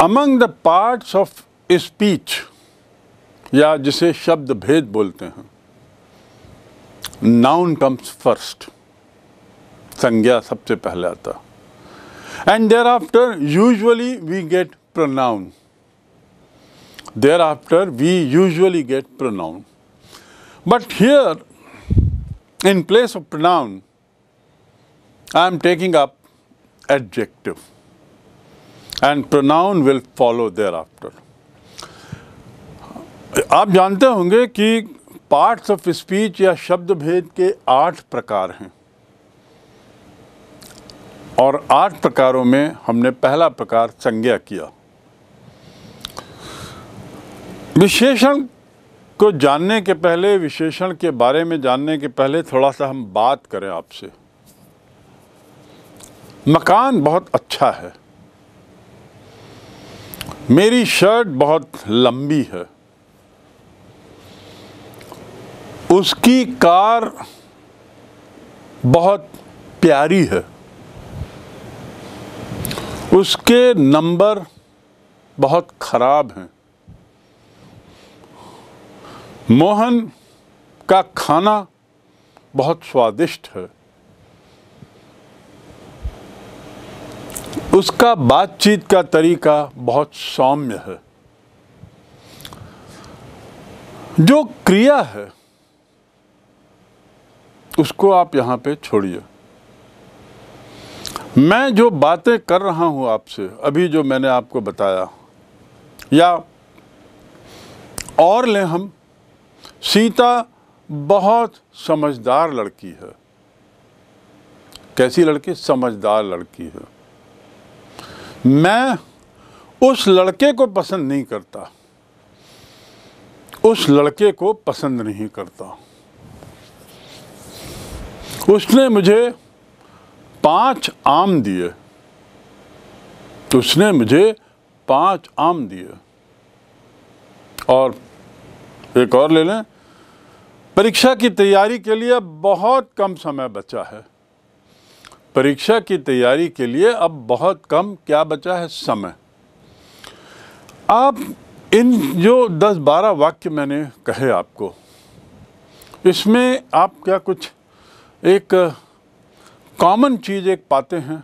Among the parts of speech या जिसे शब्द भेद बोलते हैं नाउन कम्स फर्स्ट संज्ञा सबसे पहले आता and thereafter usually we get pronoun thereafter we usually get pronoun but here in place of pronoun I am taking up adjective and pronoun will follow thereafter आप जानते होंगे कि parts of speech या शब्द भेद के आठ प्रकार हैं और आठ प्रकारों में हमने पहला प्रकार संज्ञा किया विशेषण को जानने के पहले विशेषण के बारे में जानने के पहले थोड़ा सा हम बात करें आपसे मकान बहुत अच्छा है मेरी शर्ट बहुत लंबी है उसकी कार बहुत प्यारी है उसके नंबर बहुत खराब हैं मोहन का खाना बहुत स्वादिष्ट है उसका बातचीत का तरीका बहुत सौम्य है जो क्रिया है उसको आप यहाँ पे छोड़िए मैं जो बातें कर रहा हूँ आपसे अभी जो मैंने आपको बताया या और ले हम सीता बहुत समझदार लड़की है कैसी लड़की समझदार लड़की है मैं उस लड़के को पसंद नहीं करता उस लड़के को पसंद नहीं करता उसने मुझे पांच आम दिए तो उसने मुझे पांच आम दिए और एक और ले लें परीक्षा की तैयारी के लिए बहुत कम समय बचा है परीक्षा की तैयारी के लिए अब बहुत कम क्या बचा है समय आप इन जो 10-12 वाक्य मैंने कहे आपको इसमें आप क्या कुछ एक कॉमन चीज़ एक पाते हैं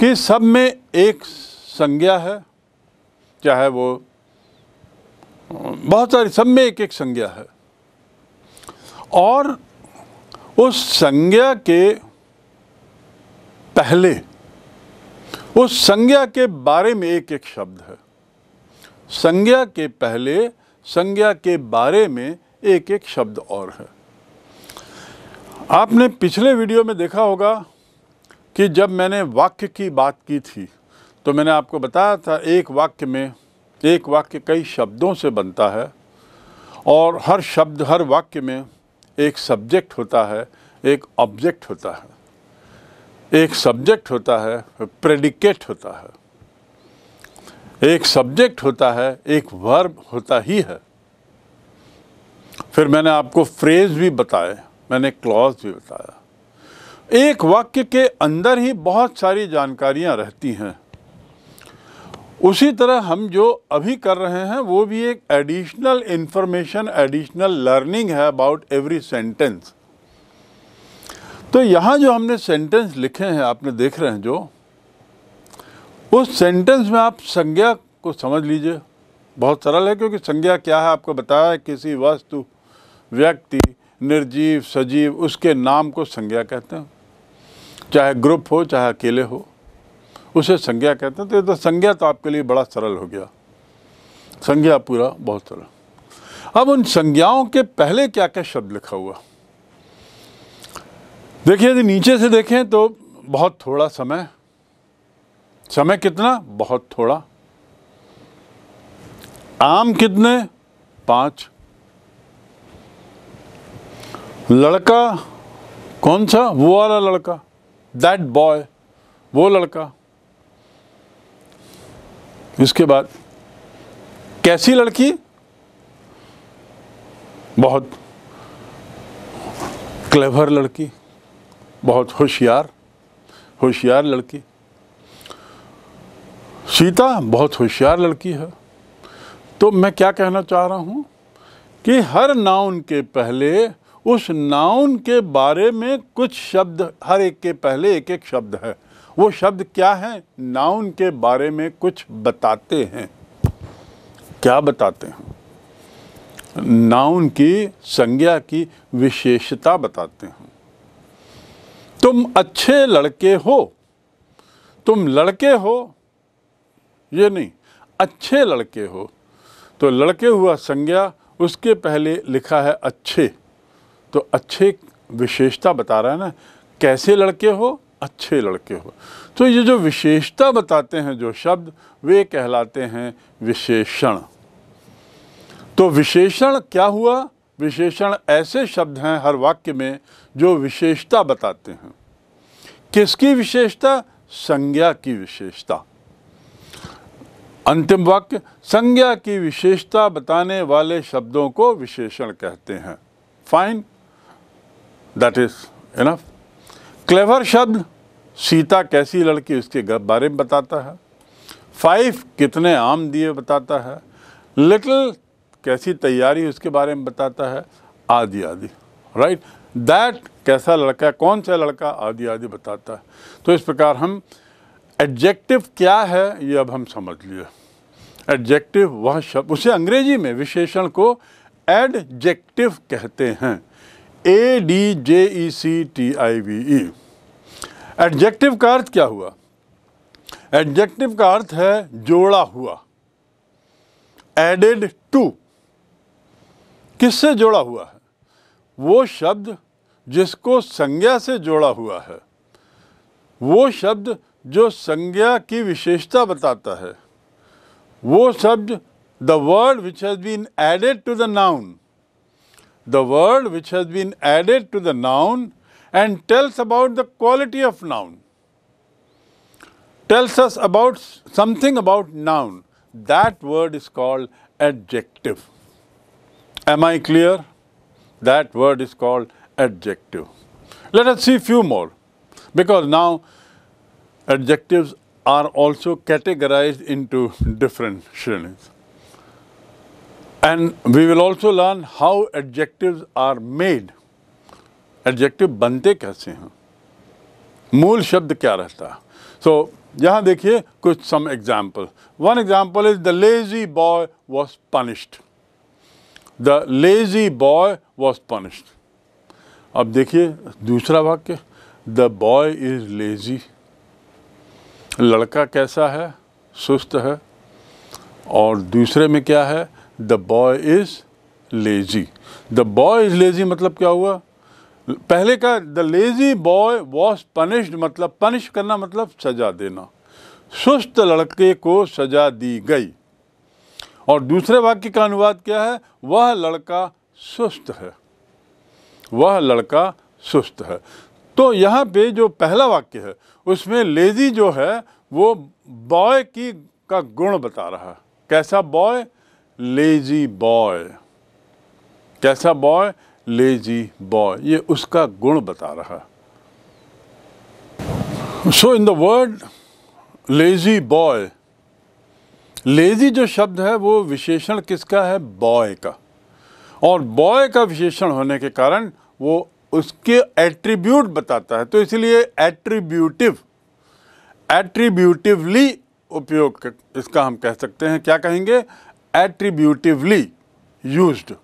कि सब में एक संज्ञा है चाहे वो बहुत सारी सब में एक एक संज्ञा है और उस संज्ञा के पहले उस संज्ञा के बारे में एक एक शब्द है संज्ञा के पहले संज्ञा के बारे में एक एक शब्द और है आपने पिछले वीडियो में देखा होगा कि जब मैंने वाक्य की बात की थी तो मैंने आपको बताया था एक वाक्य में एक वाक्य कई शब्दों से बनता है और हर शब्द हर वाक्य में एक सब्जेक्ट होता है एक ऑब्जेक्ट होता है एक सब्जेक्ट होता है प्रेडिकेट होता है एक सब्जेक्ट होता है एक वर्ब होता ही है फिर मैंने आपको फ्रेज भी बताए मैंने क्लॉज भी बताया एक वाक्य के अंदर ही बहुत सारी जानकारियां रहती हैं उसी तरह हम जो अभी कर रहे हैं वो भी एक एडिशनल इंफॉर्मेशन एडिशनल लर्निंग है अबाउट एवरी सेंटेंस तो यहाँ जो हमने सेंटेंस लिखे हैं आपने देख रहे हैं जो उस सेंटेंस में आप संज्ञा को समझ लीजिए बहुत सरल है क्योंकि संज्ञा क्या है आपको बताया किसी वस्तु व्यक्ति निर्जीव सजीव उसके नाम को संज्ञा कहते हैं चाहे ग्रुप हो चाहे अकेले हो उसे संज्ञा कहते हैं तो ये तो संज्ञा तो आपके लिए बड़ा सरल हो गया संज्ञा पूरा बहुत सरल अब उन संज्ञाओं के पहले क्या क्या शब्द लिखा हुआ देखिए यदि नीचे से देखें तो बहुत थोड़ा समय समय कितना बहुत थोड़ा आम कितने पांच लड़का कौन सा वो वाला लड़का दैट बॉय वो लड़का इसके बाद कैसी लड़की बहुत क्लेवर लड़की बहुत होशियार होशियार लड़की सीता बहुत होशियार लड़की है तो मैं क्या कहना चाह रहा हूँ कि हर नाउन के पहले उस नाउन के बारे में कुछ शब्द हर एक के पहले एक एक शब्द है वो शब्द क्या हैं नाउन के बारे में कुछ बताते हैं क्या बताते हैं नाउन की संज्ञा की विशेषता बताते हैं तुम अच्छे लड़के हो तुम लड़के हो ये नहीं अच्छे लड़के हो तो लड़के हुआ संज्ञा उसके पहले लिखा है अच्छे तो अच्छे विशेषता बता रहा है ना कैसे लड़के हो अच्छे लड़के हो तो ये जो विशेषता बताते हैं जो शब्द वे कहलाते हैं विशेषण तो विशेषण क्या हुआ विशेषण ऐसे शब्द हैं हर वाक्य में जो विशेषता बताते हैं किसकी विशेषता संज्ञा की विशेषता अंतिम वाक्य संज्ञा की विशेषता बताने वाले शब्दों को विशेषण कहते हैं fine that is enough clever शब्द सीता कैसी लड़की उसके बारे में बताता है फाइव कितने आम दिए बताता है लिटिल कैसी तैयारी उसके बारे में बताता है आदि आदि राइट दैट कैसा लड़का कौन सा लड़का आदि आदि बताता है तो इस प्रकार हम एडजेक्टिव क्या है ये अब हम समझ लिए एडजेक्टिव वह शब्द उसे अंग्रेजी में विशेषण को एडजेक्टिव कहते हैं A D J E C T I V E adjective का अर्थ क्या हुआ एडजेक्टिव का अर्थ है जोड़ा हुआ एडेड टू किससे जोड़ा हुआ है वो शब्द जिसको संज्ञा से जोड़ा हुआ है वो शब्द जो संज्ञा की विशेषता बताता है वो शब्द the word which has been added to the noun the word which has been added to the noun and tells about the quality of noun, tells us about something about noun. That word is called adjective. Am I clear? That word is called adjective. Let us see few more because now adjectives are also categorized into different shrenis. And we will also learn how adjectives are made. Adjective बनते कैसे हैं मूल शब्द क्या रहता है सो यहाँ देखिए कुछ some example one example is the lazy boy was punished the lazy boy was punished अब देखिए दूसरा वाक्य द बॉय इज लेजी लड़का कैसा है सुस्त है और दूसरे में क्या है the boy is lazy the boy is lazy मतलब क्या हुआ पहले का the lazy boy was punished मतलब पनिश करना मतलब सजा देना सुस्त लड़के को सजा दी गई और दूसरे वाक्य का अनुवाद क्या है वह लड़का सुस्त है वह लड़का सुस्त है तो यहाँ पे जो पहला वाक्य है उसमें लेजी जो है वो बॉय की का गुण बता रहा है कैसा बॉय लेजी बॉय कैसा बॉय लेजी बॉय ये उसका गुण बता रहा so in the word lazy boy lazy जो शब्द है वो विशेषण किसका है बॉय का और बॉय का विशेषण होने के कारण वो उसके एट्रीब्यूट बताता है तो इसलिए एट्रीब्यूटिव एट्रीब्यूटिवली उपयोग इसका हम कह सकते हैं क्या कहेंगे एट्रीब्यूटिवली यूज्ड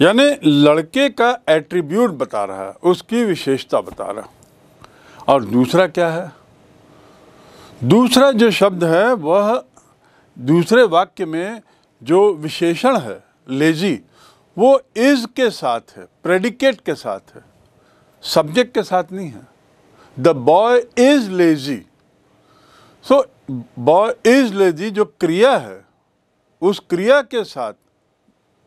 यानी लड़के का एट्रीब्यूट बता रहा है उसकी विशेषता बता रहा और दूसरा क्या है दूसरा जो शब्द है वह दूसरे वाक्य में जो विशेषण है लेजी वो इज़ के साथ है प्रेडिकेट के साथ है सब्जेक्ट के साथ नहीं है the boy is lazy so boy is lazy जो क्रिया है उस क्रिया के साथ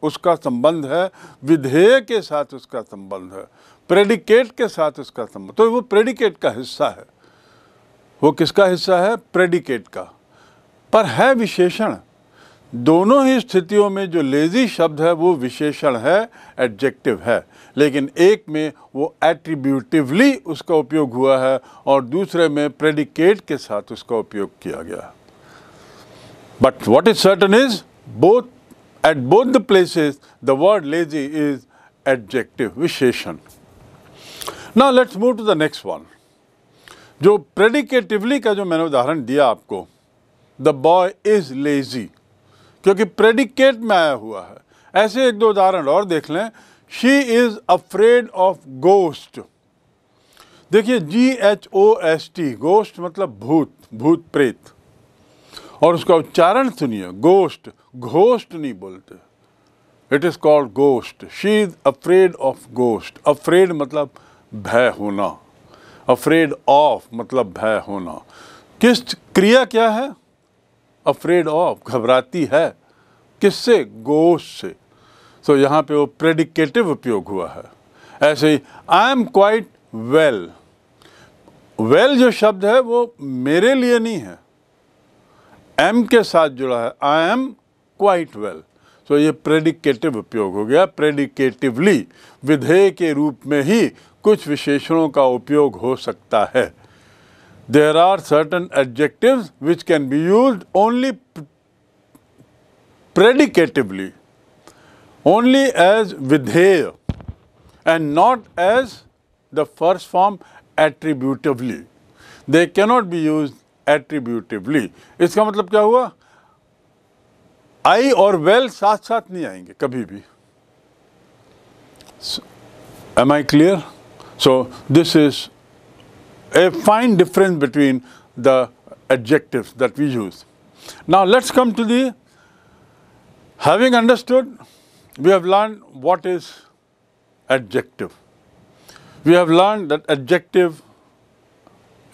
उसका संबंध है विधेय के साथ उसका संबंध है प्रेडिकेट के साथ उसका संबंध तो वो प्रेडिकेट का हिस्सा है वो किसका हिस्सा है प्रेडिकेट का पर है विशेषण दोनों ही स्थितियों में जो लेजी शब्द है वो विशेषण है एडजेक्टिव है लेकिन एक में वो एट्रीब्यूटिवली उसका उपयोग हुआ है और दूसरे में प्रेडिकेट के साथ उसका उपयोग किया गया but what is certain is both At both the places, the word lazy is adjective, visheshan. Now let's move to the next one. जो प्रेडिकेटिवली का जो मैंने उदाहरण दिया आपको द बॉय इज़ लेज़ी क्योंकि प्रेडिकेट में आया हुआ है ऐसे एक दो उदाहरण और देख लें she is afraid of ghost देखिए G H O S T ghost मतलब भूत भूत प्रेत और उसका उच्चारण सुनिए गोस्ट घोस्ट नहीं बोलते it is called ghost she is afraid of ghost afraid मतलब भय होना अफ्रेड ऑफ मतलब भय होना किस क्रिया क्या है अफ्रेड ऑफ घबराती है किससे गोस्ट से तो so, यहाँ पे वो प्रेडिकेटिव उपयोग हुआ है ऐसे ही I am quite well well जो शब्द है वो मेरे लिए नहीं है एम के साथ जुड़ा है आई एम क्वाइट वेल तो सो ये प्रेडिकेटिव उपयोग हो गया प्रेडिकेटिवली विधेय के रूप में ही कुछ विशेषणों का उपयोग हो सकता है there are certain adjective which can be use only predicatively only as विधेय and not as the first form attributively they cannot be use attributively इसका मतलब क्या हुआ आई और वेल साथ साथ नहीं आएंगे कभी भी am I clear so this a fine difference between the adjectives that we use. Now let's come to the, having understood, we have learned what is adjective. We have learned that adjective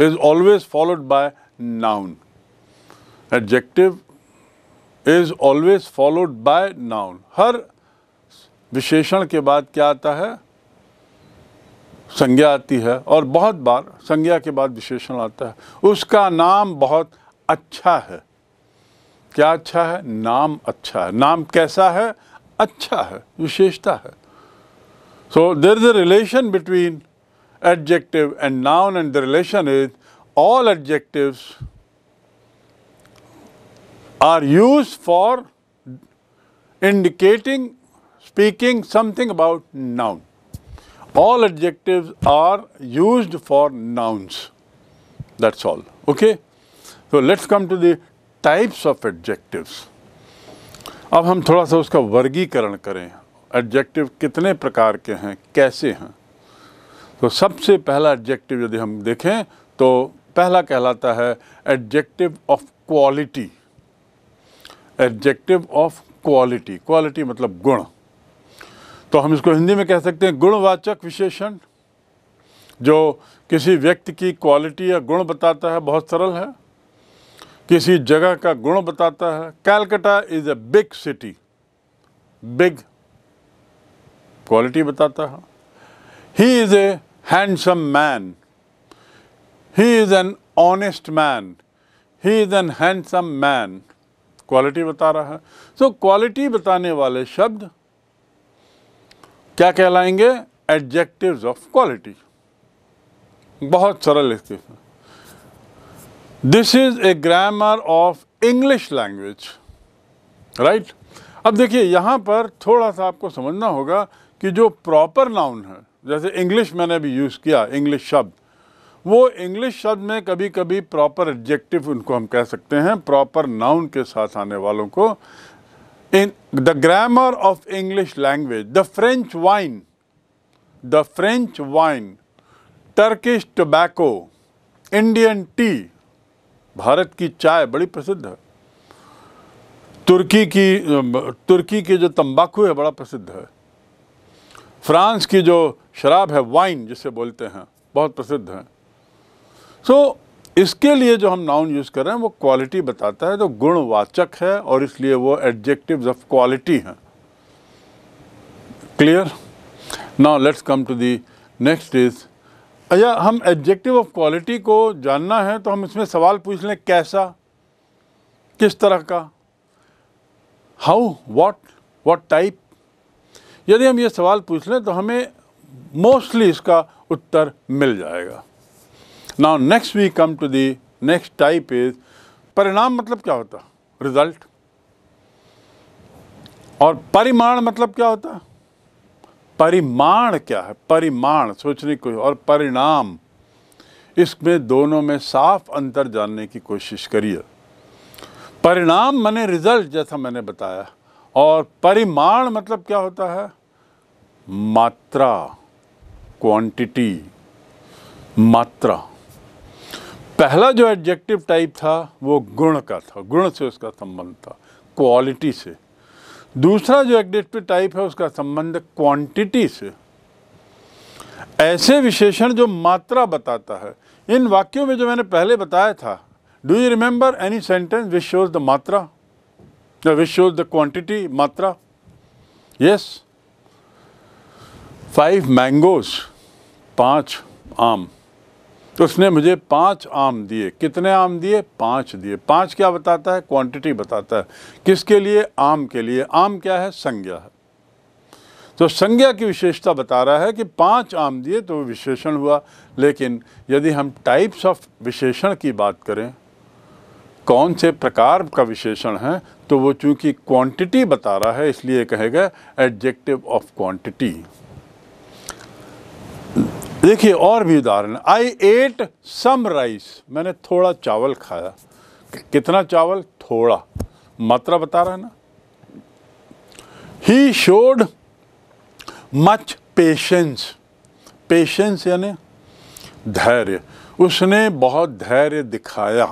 is always followed by noun. Adjective is always followed by noun हर विशेषण के बाद क्या आता है संज्ञा आती है और बहुत बार संज्ञा के बाद विशेषण आता है उसका नाम बहुत अच्छा है क्या अच्छा है नाम अच्छा है नाम कैसा है अच्छा है विशेषता है so there is a relation between adjective and noun and the relation is all adjectives are used for indicating speaking something about noun. All adjectives are used for nouns. That's all. Okay? So let's come to the types of adjectives. ab hum thoda sa uska vargikaran kare adjective kitne prakar ke hain kaise hain तो सबसे पहला adjective यदि हम देखें तो पहला कहलाता है adjective of quality adjective of quality quality मतलब गुण तो हम इसको हिंदी में कह सकते हैं गुणवाचक विशेषण जो किसी व्यक्ति की क्वालिटी या गुण बताता है बहुत सरल है किसी जगह का गुण बताता है Calcutta is a big city big quality बताता है he is a handsome man he is an honest man he is an handsome man quality बता रहा है तो क्वालिटी बताने वाले शब्द क्या कहलाएंगे एडजेक्टिव्स ऑफ क्वालिटी बहुत सरल लिखते हैं this is a grammar of English language right अब देखिए यहां पर थोड़ा सा आपको समझना होगा कि जो प्रॉपर नाउन है जैसे इंग्लिश मैंने अभी यूज़ किया इंग्लिश शब्द वो इंग्लिश शब्द में कभी कभी प्रॉपर एडजेक्टिव उनको हम कह सकते हैं प्रॉपर नाउन के साथ आने वालों को in the grammar of English language the French wine the French wine Turkish tobacco Indian tea Bharat की चाय बड़ी प्रसिद्ध है तुर्की की तुर्की की जो तंबाकू है बड़ा प्रसिद्ध है फ्रांस की जो शराब है वाइन जिसे बोलते हैं बहुत प्रसिद्ध है सो so, इसके लिए जो हम नाउन यूज़ कर रहे हैं वो क्वालिटी बताता है जो तो गुणवाचक है और इसलिए वो एडजेक्टिव्स ऑफ क्वालिटी हैं clear now let's come to the next is या हम एडजेक्टिव ऑफ क्वालिटी को जानना है तो हम इसमें सवाल पूछ लें कैसा किस तरह का हाउ वॉट वॉट टाइप यदि हम ये सवाल पूछ लें तो हमें मोस्टली इसका उत्तर मिल जाएगा now next we come to the next type is परिणाम मतलब क्या होता रिजल्ट और परिमाण मतलब क्या होता परिमाण क्या है परिमाण सोचने को और परिणाम इसमें दोनों में साफ अंतर जानने की कोशिश करिए परिणाम मैंने रिजल्ट जैसा मैंने बताया और परिमाण मतलब क्या होता है मात्रा क्वांटिटी मात्रा पहला जो एडजेक्टिव टाइप था वो गुण का था गुण से उसका संबंध था क्वालिटी से दूसरा जो एडजेक्टिव टाइप है उसका संबंध क्वांटिटी से ऐसे विशेषण जो मात्रा बताता है इन वाक्यों में जो मैंने पहले बताया था do you remember any sentence which shows the मात्रा विच शोज द क्वांटिटी मात्रा यस फाइव मैंगोज पांच आम तो उसने मुझे पाँच आम दिए कितने आम दिए पाँच दिए पाँच क्या बताता है क्वांटिटी बताता है किसके लिए आम के लिए आम क्या है संज्ञा है तो संज्ञा की विशेषता बता रहा है कि पाँच आम दिए तो विशेषण हुआ लेकिन यदि हम टाइप्स ऑफ विशेषण की बात करें कौन से प्रकार का विशेषण है तो वो चूँकि क्वांटिटी बता रहा है इसलिए कहेगा एडजेक्टिव ऑफ क्वांटिटी देखिए और भी उदाहरण आई एट सम राइस मैंने थोड़ा चावल खाया कितना चावल थोड़ा मात्रा बता रहा है ना he showed much patience patience यानी धैर्य उसने बहुत धैर्य दिखाया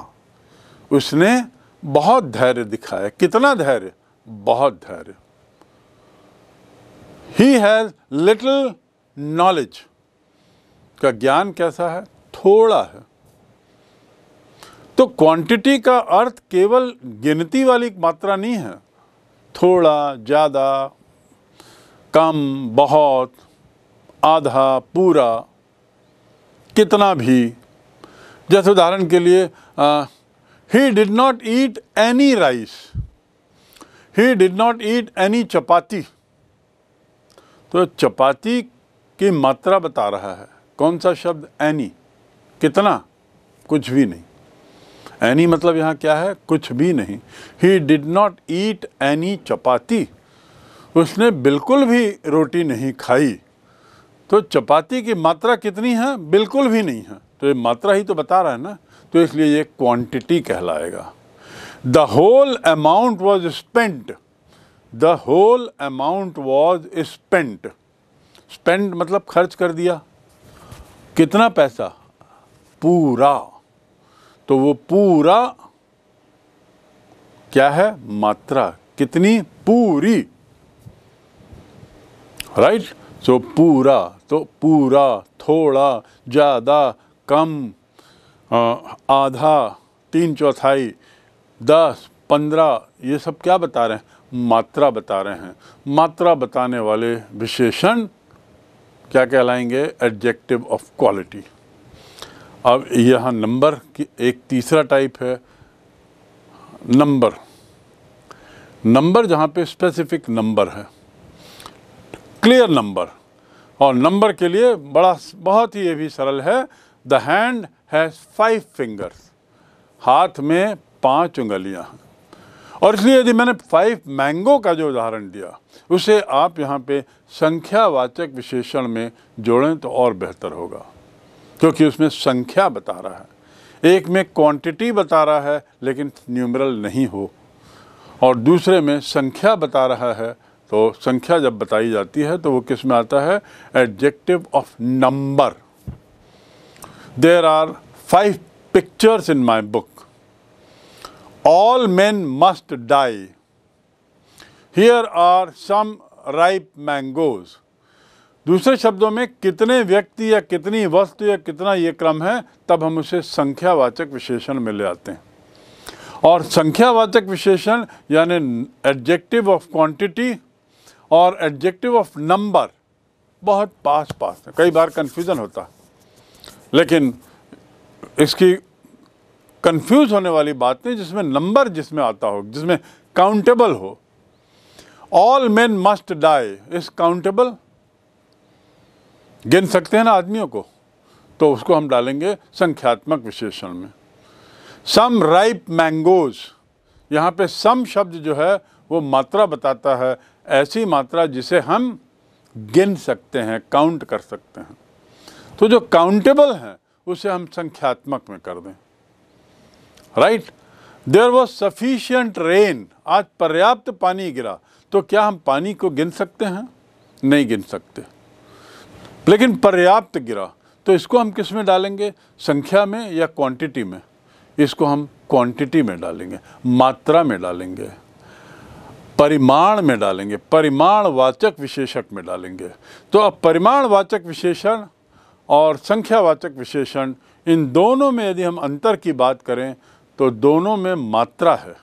उसने बहुत धैर्य दिखाया कितना धैर्य बहुत धैर्य ही हैज़ लिटिल नॉलेज का ज्ञान कैसा है थोड़ा है तो क्वांटिटी का अर्थ केवल गिनती वाली मात्रा नहीं है थोड़ा ज़्यादा कम बहुत आधा पूरा कितना भी जैसे उदाहरण के लिए he did not eat any rice he did not eat any chapati तो चपाती की मात्रा बता रहा है कौन सा शब्द एनी कितना कुछ भी नहीं एनी मतलब यहाँ क्या है कुछ भी नहीं he did not eat any chapati उसने बिल्कुल भी रोटी नहीं खाई तो चपाती की मात्रा कितनी है बिल्कुल भी नहीं है तो ये मात्रा ही तो बता रहा है ना तो इसलिए ये क्वांटिटी कहलाएगा the whole amount was spent the whole amount was spent spent मतलब खर्च कर दिया कितना पैसा पूरा तो वो पूरा क्या है मात्रा कितनी पूरी राइट सो so, पूरा तो पूरा थोड़ा ज़्यादा कम आधा तीन चौथाई दस पंद्रह ये सब क्या बता रहे हैं मात्रा बता रहे हैं मात्रा बताने वाले विशेषण क्या कहलाएंगे एडजेक्टिव ऑफ क्वालिटी अब यहाँ नंबर की एक तीसरा टाइप है नंबर नंबर जहाँ पे स्पेसिफिक नंबर है क्लियर नंबर और नंबर के लिए बड़ा बहुत ही ये भी सरल है the hand has five fingers हाथ में पांच उंगलियां और इसलिए यदि मैंने फाइव मैंगो का जो उदाहरण दिया उसे आप यहाँ पे संख्यावाचक विशेषण में जोड़ें तो और बेहतर होगा क्योंकि उसमें संख्या बता रहा है एक में क्वांटिटी बता रहा है लेकिन न्यूमरल नहीं हो और दूसरे में संख्या बता रहा है तो संख्या जब बताई जाती है तो वो किस में आता है adjective of number there are five pictures in my book All men must die. Here are some ripe mangoes. दूसरे शब्दों में कितने व्यक्ति या कितनी वस्तु या कितना ये क्रम है तब हम उसे संख्यावाचक विशेषण में ले आते हैं और संख्यावाचक विशेषण यानी एडजेक्टिव ऑफ क्वांटिटी और एडजेक्टिव ऑफ नंबर बहुत पास पास है कई बार कन्फ्यूज़न होता है लेकिन इसकी कंफ्यूज होने वाली बात नहीं जिसमें नंबर जिसमें आता हो जिसमें काउंटेबल हो all men must die is countable गिन सकते हैं ना आदमियों को तो उसको हम डालेंगे संख्यात्मक विशेषण में सम राइप मैंगोज यहाँ पे सम शब्द जो है वो मात्रा बताता है ऐसी मात्रा जिसे हम गिन सकते हैं काउंट कर सकते हैं तो जो काउंटेबल हैं उसे हम संख्यात्मक में कर दें right there was sufficient rain आज पर्याप्त पानी गिरा तो क्या हम पानी को गिन सकते हैं नहीं गिन सकते लेकिन पर्याप्त गिरा तो इसको हम किस में डालेंगे संख्या में या क्वांटिटी में इसको हम क्वांटिटी में डालेंगे मात्रा में डालेंगे परिमाण में डालेंगे परिमाणवाचक विशेषक में डालेंगे तो अब परिमाणवाचक विशेषण और संख्यावाचक विशेषण इन दोनों में यदि हम अंतर की बात करें तो दोनों में मात्रा है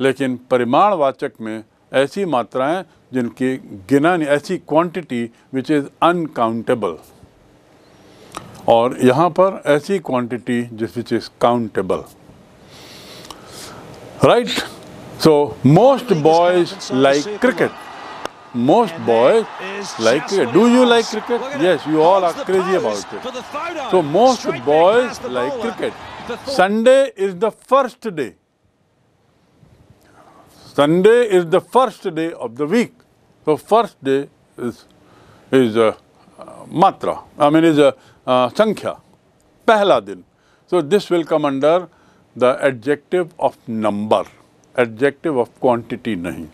लेकिन परिमाणवाचक में ऐसी मात्राएं जिनकी गिना नहीं ऐसी क्वांटिटी विच इज़ अनकाउंटेबल और यहाँ पर ऐसी क्वांटिटी जिस which is countable right so most boys like cricket most boys like cricket do you like cricket yes you all are crazy about it so most boys like cricket Sunday is the first day Sunday is the first day of the week तो first day is is मात्रा I mean is संख्या पहला दिन so this will come under the adjective of number adjective of quantity नहीं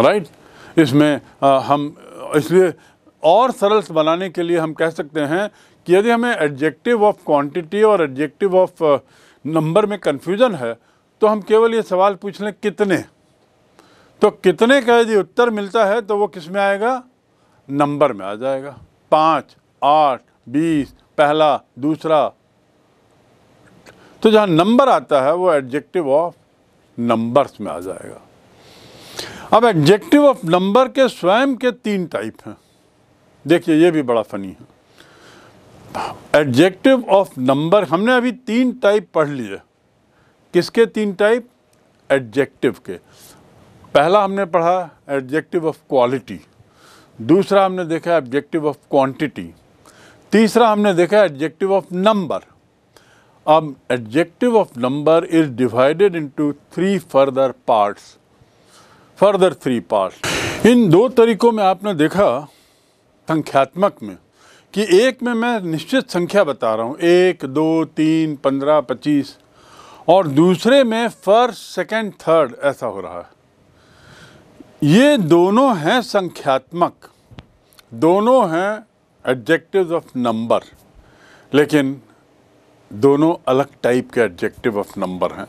right right? इसमें हम इसलिए और सरल बनाने के लिए हम कह सकते हैं कि यदि हमें एडजेक्टिव ऑफ क्वांटिटी और एडजेक्टिव ऑफ नंबर में कन्फ्यूज़न है तो हम केवल ये सवाल पूछ लें कितने तो कितने का यदि उत्तर मिलता है तो वो किस में आएगा नंबर में आ जाएगा पाँच आठ बीस पहला दूसरा तो जहाँ नंबर आता है वो एडजेक्टिव ऑफ नंबर्स में आ जाएगा अब एडजेक्टिव ऑफ नंबर के स्वयं के तीन टाइप हैं देखिए ये भी बड़ा फनी है एडजेक्टिव ऑफ नंबर हमने अभी तीन टाइप पढ़ लिए किसके तीन टाइप एडजेक्टिव के पहला हमने पढ़ा एडजेक्टिव ऑफ क्वालिटी दूसरा हमने देखा एडजेक्टिव ऑफ क्वांटिटी तीसरा हमने देखा एडजेक्टिव ऑफ नंबर अब adjective of number is divided into three further parts further three parts इन दो तरीकों में आपने देखा संख्यात्मक में कि एक में मैं निश्चित संख्या बता रहा हूँ एक दो तीन पंद्रह पच्चीस और दूसरे में फर्स्ट सेकंड थर्ड ऐसा हो रहा है ये दोनों हैं संख्यात्मक दोनों हैं एडजेक्टिव ऑफ नंबर लेकिन दोनों अलग टाइप के एडजेक्टिव ऑफ नंबर हैं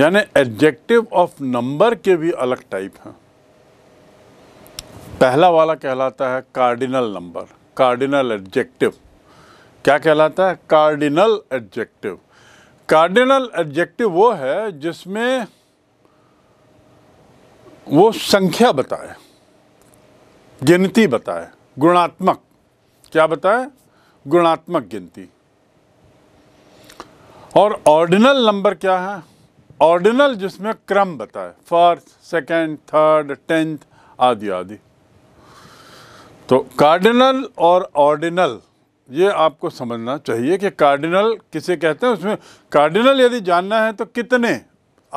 यानी एडजेक्टिव ऑफ नंबर के भी अलग टाइप हैं पहला वाला कहलाता है कार्डिनल नंबर कार्डिनल एडजेक्टिव क्या कहलाता है कार्डिनल एडजेक्टिव कार्डिनल एडजेक्टिव वो है जिसमें वो संख्या बताए गिनती बताए गुणात्मक क्या बताए गुणात्मक गिनती और ऑर्डिनल नंबर क्या है ऑर्डिनल जिसमें क्रम बताए फर्स्ट सेकेंड थर्ड टेंथ आदि आदि तो कार्डिनल और ऑर्डिनल ये आपको समझना चाहिए कि कार्डिनल किसे कहते हैं उसमें कार्डिनल यदि जानना है तो कितने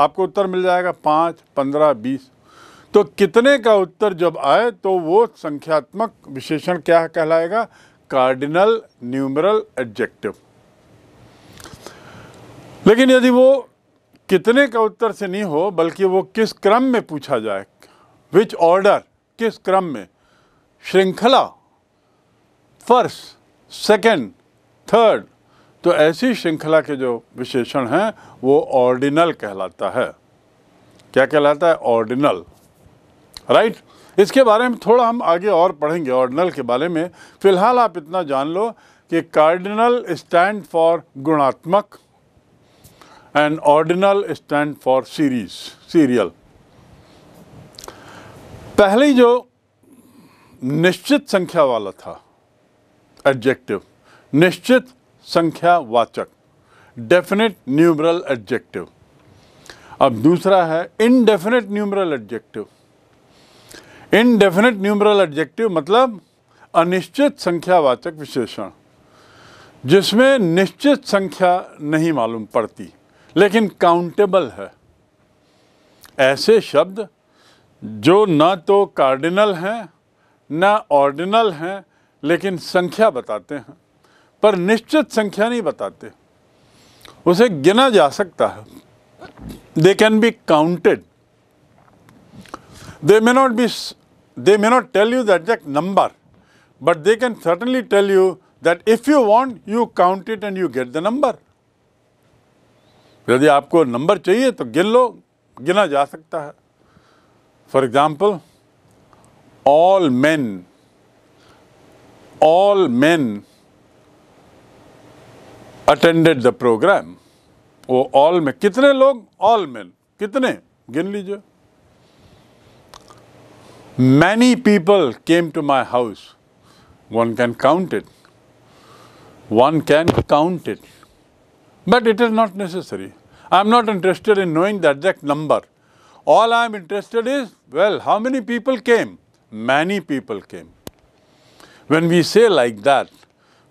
आपको उत्तर मिल जाएगा पाँच पंद्रह बीस तो कितने का उत्तर जब आए तो वो संख्यात्मक विशेषण क्या कहलाएगा कार्डिनल न्यूमरल एडजेक्टिव लेकिन यदि वो कितने का उत्तर से नहीं हो बल्कि वो किस क्रम में पूछा जाए विच ऑर्डर किस क्रम में श्रृंखला फर्स्ट सेकंड थर्ड तो ऐसी श्रृंखला के जो विशेषण हैं वो ऑर्डिनल कहलाता है क्या कहलाता है ऑर्डिनल राइट इसके बारे में थोड़ा हम आगे और पढ़ेंगे ऑर्डिनल के बारे में फिलहाल आप इतना जान लो कि कार्डिनल स्टैंड फॉर गुणात्मक and ordinal stand for series serial पहली जो निश्चित संख्या वाला था एडजेक्टिव निश्चित संख्या वाचक डेफिनेट न्यूमरल एडजेक्टिव अब दूसरा है indefinite numeral adjective indefinite numeral adjective मतलब अनिश्चित संख्यावाचक विशेषण जिसमें निश्चित संख्या नहीं मालूम पड़ती लेकिन काउंटेबल है ऐसे शब्द जो ना तो कार्डिनल हैं ना ऑर्डिनल हैं लेकिन संख्या बताते हैं पर निश्चित संख्या नहीं बताते उसे गिना जा सकता है they can be counted they may not be they may not tell you the exact number but they can certainly tell you that if you want you count it and you get the number यदि आपको number चाहिए तो गिन लो गिना जा सकता है for example all men, all men attended the program. Oh, all men. Kitne log? All men. Kitne? Gin lijo. Many people came to my house. One can count it. One can count it. But it is not necessary. I'm not interested in knowing the exact number. All I'm interested is, well, how many people came? many people came. When we say like that,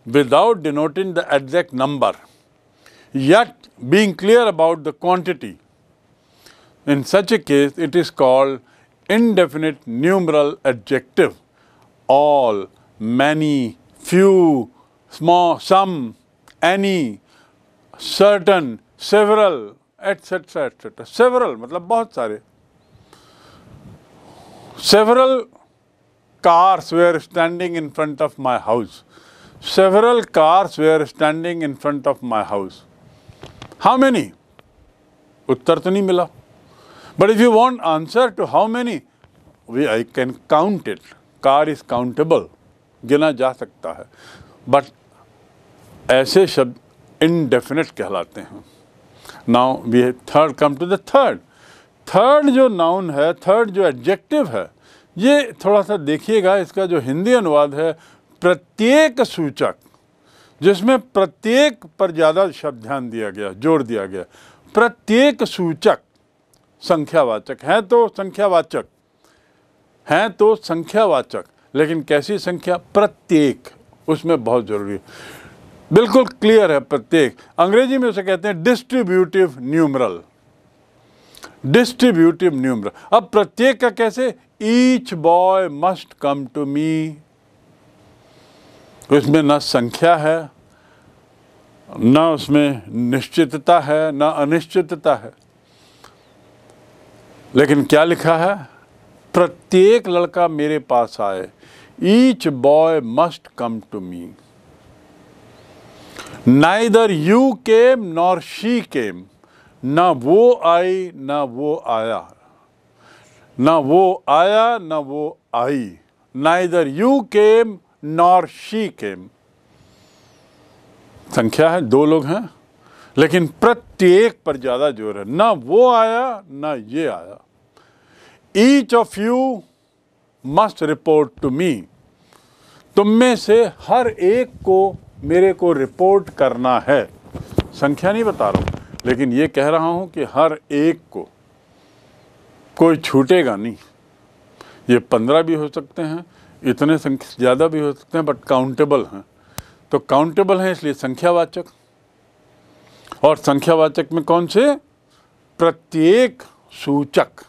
without denoting the exact number, yet being clear about the quantity, in such a case, it is called indefinite numeral adjective. All, many, few, small, some, any, certain, several, etc., etc. Several, मतलब बहुत सारे. Several cars were standing in front of my house. Several cars were standing in front of my house. How many? उत्तर तो नहीं मिला but if you want answer to how many we I can count it car is countable गिना जा सकता है but ऐसे शब्द indefinite कहलाते हैं now we third come to the third third जो नाउन है थर्ड जो एडजेक्टिव है ये थोड़ा सा देखिएगा इसका जो हिंदी अनुवाद है प्रत्येक सूचक जिसमें प्रत्येक पर ज़्यादा शब्द ध्यान दिया गया जोर दिया गया प्रत्येक सूचक संख्यावाचक हैं तो संख्यावाचक हैं तो संख्यावाचक लेकिन कैसी संख्या प्रत्येक उसमें बहुत ज़रूरी है बिल्कुल क्लियर है प्रत्येक अंग्रेजी में उसे कहते हैं डिस्ट्रीब्यूटिव न्यूमरल डिस्ट्रीब्यूटिव न्यूमरल अब प्रत्येक का कैसे each boy must come to me उसमें न संख्या है न उसमें निश्चितता है न अनिश्चितता है लेकिन क्या लिखा है प्रत्येक लड़का मेरे पास आए each boy must come to me neither you came nor she came ना वो आई ना वो आया ना वो आया ना वो आई ना इधर you came nor she came संख्या है दो लोग हैं लेकिन प्रत्येक पर ज़्यादा जोर है ना वो आया ना ये आया each of you must report to me तुम में से हर एक को मेरे को रिपोर्ट करना है संख्या नहीं बता रहा हूं लेकिन ये कह रहा हूं कि हर एक को कोई छूटेगा नहीं ये पंद्रह भी हो सकते हैं इतने संख्या ज़्यादा भी हो सकते हैं बट काउंटेबल हैं तो काउंटेबल हैं इसलिए संख्यावाचक और संख्यावाचक में कौन से प्रत्येक सूचक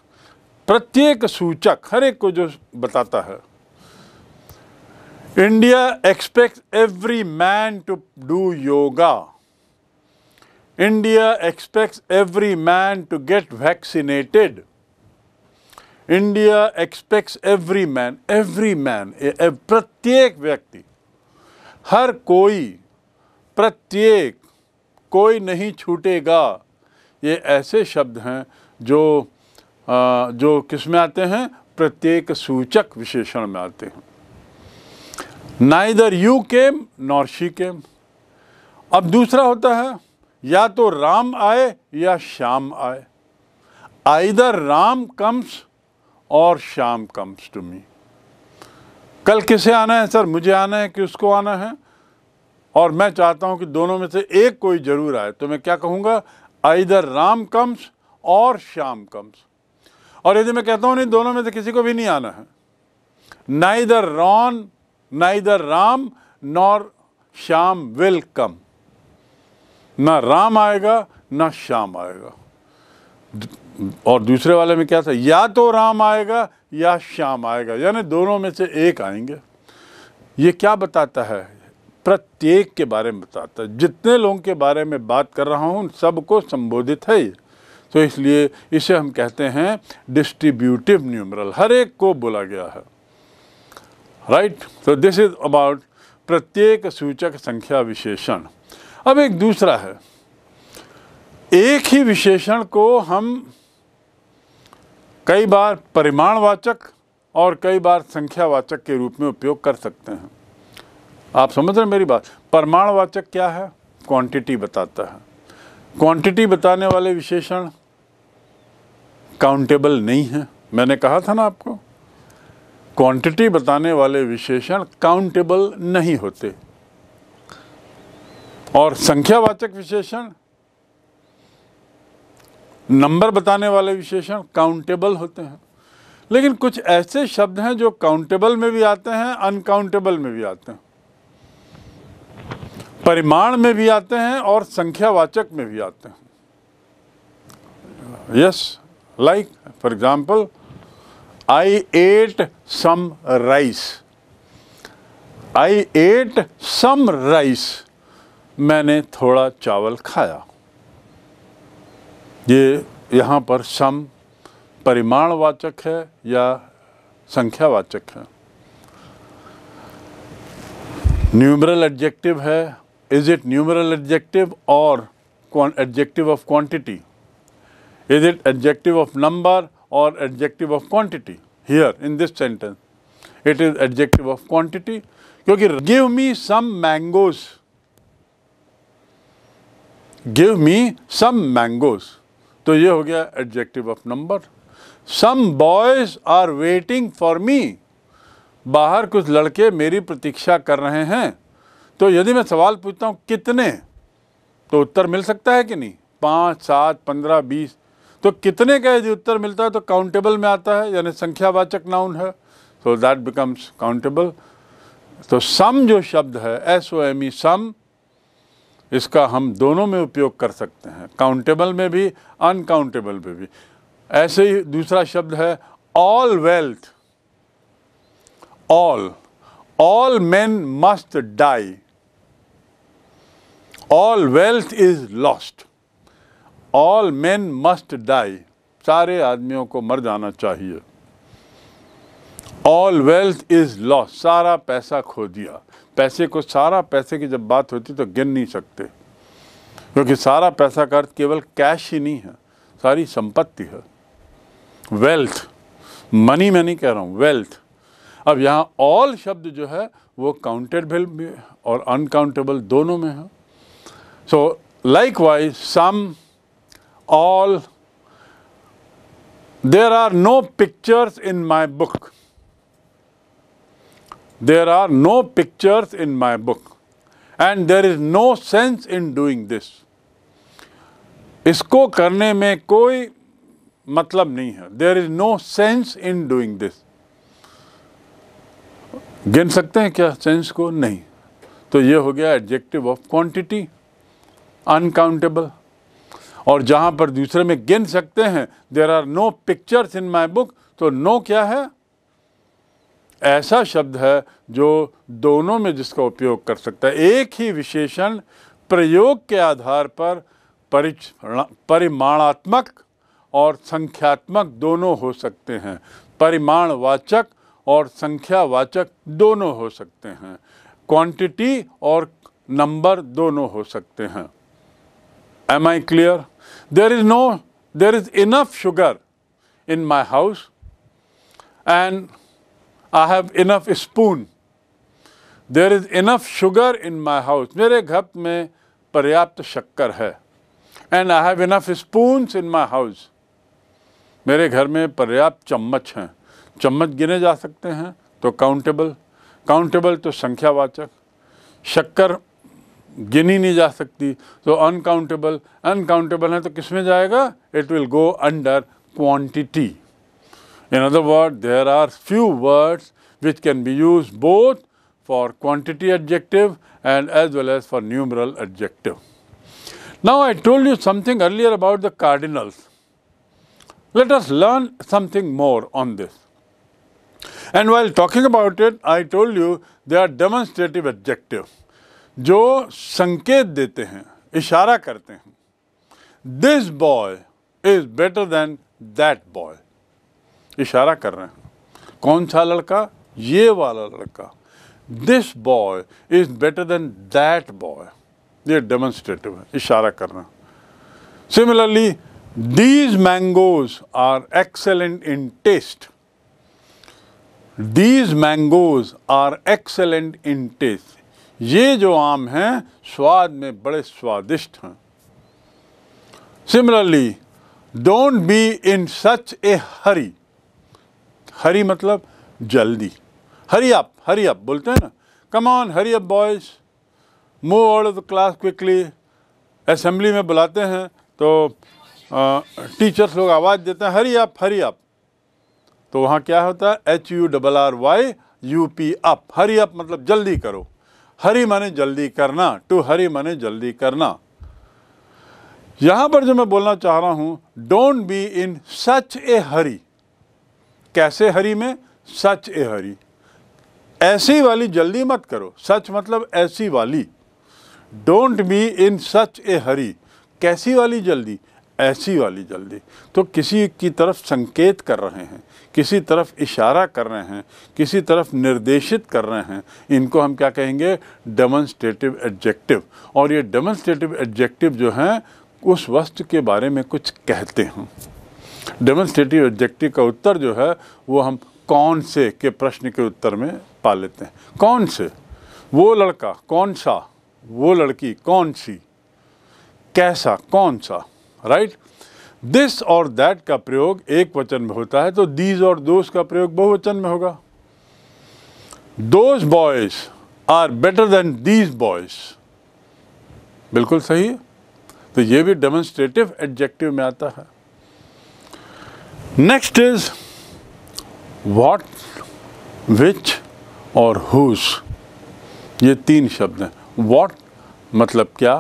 प्रत्येक सूचक हर एक को जो बताता है India expect every man to do yoga India expect every man to get vaccinated India expects every man every man प्रत्येक व्यक्ति हर कोई प्रत्येक कोई नहीं छूटेगा ये ऐसे शब्द हैं जो आ, जो किस में आते हैं प्रत्येक सूचक विशेषण में आते हैं ना इधर you came nor she came अब दूसरा होता है या तो राम आए या श्याम आए आइदर राम कम्स और शाम कम्स टू मी कल किसे आना है सर मुझे आना है कि उसको आना है और मैं चाहता हूं कि दोनों में से एक कोई ज़रूर आए तो मैं क्या कहूंगा इधर राम कम्स और शाम कम्स और यदि मैं कहता हूं नहीं दोनों में से किसी को भी नहीं आना है ना इधर रॉन ना इधर Ram nor Shyam will come ना राम आएगा ना श्याम आएगा और दूसरे वाले में क्या था या तो राम आएगा या श्याम आएगा यानी दोनों में से एक आएंगे ये क्या बताता है प्रत्येक के बारे में बताता है जितने लोगों के बारे में बात कर रहा हूँ सबको संबोधित है तो इसलिए इसे हम कहते हैं डिस्ट्रीब्यूटिव न्यूमरल हर एक को बोला गया है राइट तो दिस इज अबाउट प्रत्येक सूचक संख्या विशेषण अब एक दूसरा है एक ही विशेषण को हम कई बार परिमाणवाचक और कई बार संख्यावाचक के रूप में उपयोग कर सकते हैं आप समझ रहे मेरी बात परमाणवाचक क्या है क्वांटिटी बताता है क्वांटिटी बताने वाले विशेषण काउंटेबल नहीं है मैंने कहा था ना आपको क्वांटिटी बताने वाले विशेषण काउंटेबल नहीं होते और संख्यावाचक विशेषण नंबर बताने वाले विशेषण काउंटेबल होते हैं लेकिन कुछ ऐसे शब्द हैं जो काउंटेबल में भी आते हैं अनकाउंटेबल में भी आते हैं परिमाण में भी आते हैं और संख्यावाचक में भी आते हैं yes like for example I ate some rice I ate some rice मैंने थोड़ा चावल खाया ये यहाँ पर सम परिमाणवाचक है या संख्यावाचक है न्यूमरल एडजेक्टिव है इज इट न्यूमरल एडजेक्टिव और adjective of quantity is it adjective of number और adjective of quantity here in this sentence it is adjective of quantity क्योंकि give me some mangoes give me some mangoes तो ये हो गया adjective of number some boys are waiting for me बाहर कुछ लड़के मेरी प्रतीक्षा कर रहे हैं तो यदि मैं सवाल पूछता हूँ कितने तो उत्तर मिल सकता है कि नहीं पाँच सात पंद्रह बीस तो कितने का यदि उत्तर मिलता है तो काउंटेबल में आता है यानी संख्यावाचक नाउन है सो दैट बिकम्स काउंटेबल तो सम जो शब्द है एस ओ एम ई सम इसका हम दोनों में उपयोग कर सकते हैं काउंटेबल में भी अनकाउंटेबल में भी ऐसे ही दूसरा शब्द है all wealth all all man must die all wealth is lost all man must die सारे आदमियों को मर जाना चाहिए ऑल वेल्थ इज लॉस्ट सारा पैसा खो दिया पैसे को सारा पैसे की जब बात होती तो गिन नहीं सकते क्योंकि सारा पैसा का अर्थ केवल कैश ही नहीं है सारी संपत्ति है वेल्थ मनी मैं नहीं कह रहा हूँ वेल्थ अब यहाँ ऑल शब्द जो है वो काउंटेबल भी और अनकाउंटेबल दोनों में है so likewise some all there are no pictures in my book There are no pictures in my book and there is no sense in doing this. इसको करने में कोई मतलब नहीं है there is no sense in doing this गिन सकते हैं क्या सेंस को नहीं तो ये हो गया एडजेक्टिव ऑफ क्वांटिटी अनकाउंटेबल और जहाँ पर दूसरे में गिन सकते हैं there are no pictures in my book तो नो क्या है ऐसा शब्द है जो दोनों में जिसका उपयोग कर सकता है एक ही विशेषण प्रयोग के आधार पर परिमाणात्मक और संख्यात्मक दोनों हो सकते हैं परिमाणवाचक और संख्यावाचक दोनों हो सकते हैं क्वांटिटी और नंबर दोनों हो सकते हैं am I clear there is no there is enough sugar in my house and I have enough spoon there is enough sugar in my house मेरे घर में पर्याप्त शक्कर है and I have enough spoon in my house मेरे घर में पर्याप्त चम्मच हैं चम्मच गिने जा सकते हैं तो काउंटेबल काउंटेबल तो संख्यावाचक शक्कर गिनी नहीं जा सकती तो अनकाउंटेबल अनकाउंटेबल है तो किस में जाएगा it will go under quantity In other words, there are few words which can be used both for quantity adjective and as well as for numeral adjective. Now, I told you something earlier about the cardinals. Let us learn something more on this. And while talking about it, I told you they are demonstrative adjective. जो संकेत देते हैं इशारा करते हैं This boy is better than that boy. इशारा कर रहे हैं कौन सा लड़का ये वाला लड़का this boy is better than that boy ये डेमोन्स्ट्रेटिव है इशारा करना similarly these mangoes are excellent in taste these mangoes are excellent in taste ये जो आम हैं स्वाद में बड़े स्वादिष्ट हैं similarly don't be in such a hurry hurry मतलब जल्दी हरी अप हरी अप बोलते हैं ना come on hurry up boys move out of the class quickly assembly में बुलाते हैं तो टीचर्स लोग आवाज़ देते हैं हरी अप हरी अप तो वहाँ क्या होता है H U double R Y U P up hurry up मतलब जल्दी करो हरी माने जल्दी करना टू हरी माने जल्दी करना यहाँ पर जो मैं बोलना चाह रहा हूँ don't be in such a हरी कैसे हरी में सच ए हरी ऐसी वाली जल्दी मत करो सच मतलब ऐसी वाली don't be in such a हरी कैसी वाली जल्दी ऐसी वाली जल्दी तो किसी की तरफ संकेत कर रहे हैं किसी तरफ इशारा कर रहे हैं किसी तरफ निर्देशित कर रहे हैं इनको हम क्या कहेंगे डेमोन्स्ट्रेटिव एडजेक्टिव और ये डेमोन्स्ट्रेटिव एडजेक्टिव जो हैं उस वस्तु के बारे में कुछ कहते हैं डेमोन्स्ट्रेटिव ऑब्जेक्टिव का उत्तर जो है वो हम कौन से के प्रश्न के उत्तर में पा लेते हैं कौन से वो लड़का कौन सा वो लड़की कौन सी कैसा कौन सा राइट दिस और दैट का प्रयोग एक वचन में होता है तो दीज और दोज का प्रयोग बहुवचन में होगा those boys are better than these boys बिल्कुल सही है तो ये भी डेमोन्स्ट्रेटिव एडजेक्टिव में आता है Next is what, which और whose ये तीन शब्द हैं what मतलब क्या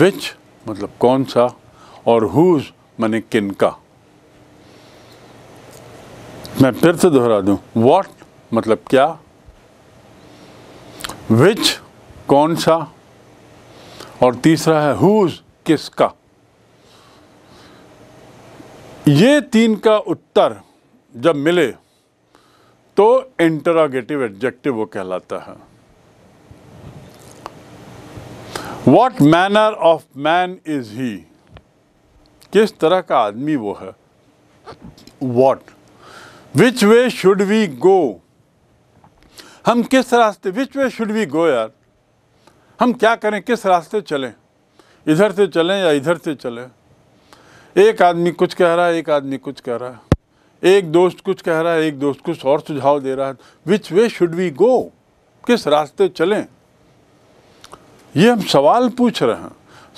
which मतलब कौन सा और whose मैंने किन का मैं फिर से दोहरा दूं what मतलब क्या which कौन सा और तीसरा है whose किसका ये तीन का उत्तर जब मिले तो इंटरागेटिव एडजेक्टिव वो कहलाता है what manner of man is he किस तरह का आदमी वो है what which way should we go हम किस रास्ते विच वे शुड वी गो यार हम क्या करें किस रास्ते चलें इधर से चलें या इधर से चलें एक आदमी कुछ कह रहा है एक आदमी कुछ कह रहा है एक दोस्त कुछ कह रहा है एक दोस्त कुछ और सुझाव दे रहा है विच वे शुड वी गो किस रास्ते चलें ये हम सवाल पूछ रहे हैं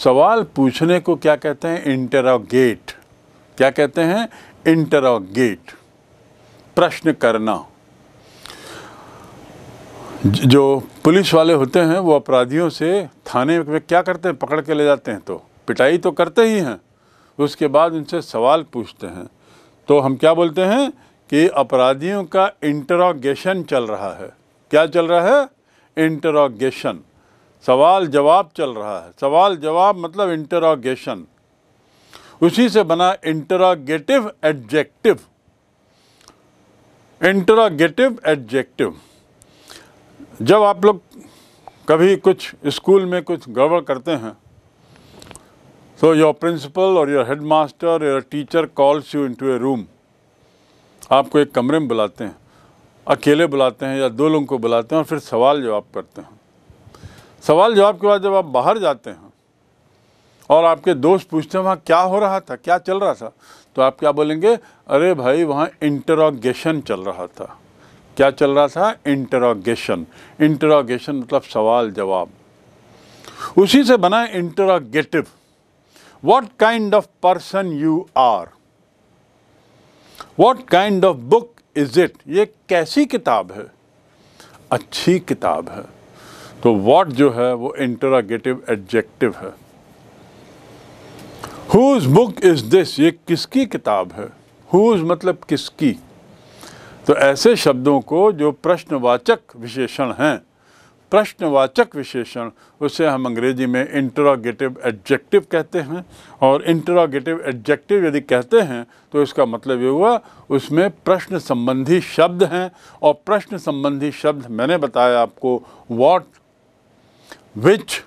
सवाल पूछने को क्या कहते हैं इंटरोगेट क्या कहते हैं इंटरोगेट प्रश्न करना जो पुलिस वाले होते हैं वो अपराधियों से थाने में क्या करते हैं पकड़ के ले जाते हैं तो पिटाई तो करते ही हैं उसके बाद उनसे सवाल पूछते हैं तो हम क्या बोलते हैं कि अपराधियों का इंटरोगेशन चल रहा है क्या चल रहा है इंटरोगेशन सवाल जवाब चल रहा है सवाल जवाब मतलब इंटरोगेशन उसी से बना इंटरोगेटिव एडजेक्टिव इंटरोगेटिव एडजेक्टिव जब आप लोग कभी कुछ स्कूल में कुछ गड़बड़ करते हैं So your principal or your headmaster or your teacher calls you into a room. आपको एक कमरे में बुलाते हैं अकेले बुलाते हैं या दो लोगों को बुलाते हैं और फिर सवाल जवाब करते हैं सवाल जवाब के बाद जब आप बाहर जाते हैं और आपके दोस्त पूछते हैं वहाँ क्या हो रहा था क्या चल रहा था तो आप क्या बोलेंगे अरे भाई वहाँ इंटरोगेशन चल रहा था क्या चल रहा था इंटरोगेशन इंटरोगेशन मतलब सवाल जवाब उसी से बना interrogative what kind of person you are. What kind of book is it? ये कैसी किताब है अच्छी किताब है तो what जो है वो interrogative adjective है Whose book is this? ये किसकी किताब है Whose मतलब किसकी तो ऐसे शब्दों को जो प्रश्नवाचक विशेषण हैं प्रश्नवाचक विशेषण उसे हम अंग्रेजी में इंटरोगेटिव एडजेक्टिव कहते हैं और इंटरोगेटिव एडजेक्टिव यदि कहते हैं तो इसका मतलब ये हुआ उसमें प्रश्न संबंधी शब्द हैं और प्रश्न संबंधी शब्द मैंने बताया आपको वॉट विच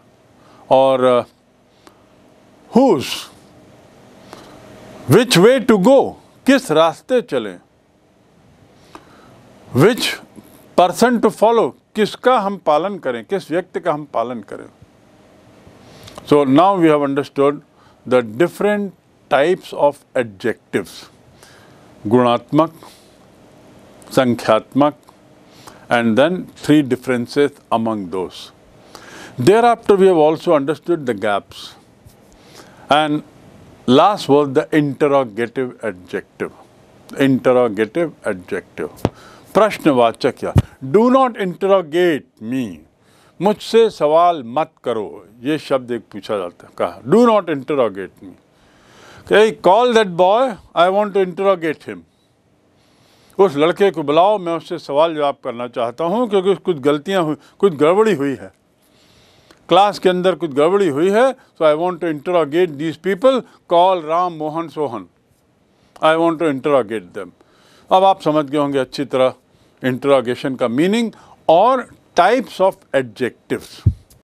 और whose which way to go किस रास्ते चलें विच पर्सन टू फॉलो किसका हम पालन करें किस व्यक्ति का हम पालन करें So now we have understood the different types of adjectives Gunatmak, Sankhyaatmak, and then three differences among those. Thereafter, we have also understood the gaps. And last was the interrogative adjective. Interrogative adjective. प्रश्नवाचक या do not interrogate मी मुझसे सवाल मत करो ये शब्द एक पूछा जाता है कहा do not interrogate me call that boy I want to interrogate him उस लड़के को बुलाओ मैं उससे सवाल जवाब करना चाहता हूँ क्योंकि कुछ गलतियाँ हुई कुछ गड़बड़ी हुई है क्लास के अंदर कुछ गड़बड़ी हुई है so I want to interrogate these people call Ram Mohan Sohan I want to interrogate them अब आप समझ गए होंगे अच्छी तरह इंट्रोगेशन का मीनिंग और टाइप्स ऑफ एडजेक्टिव्स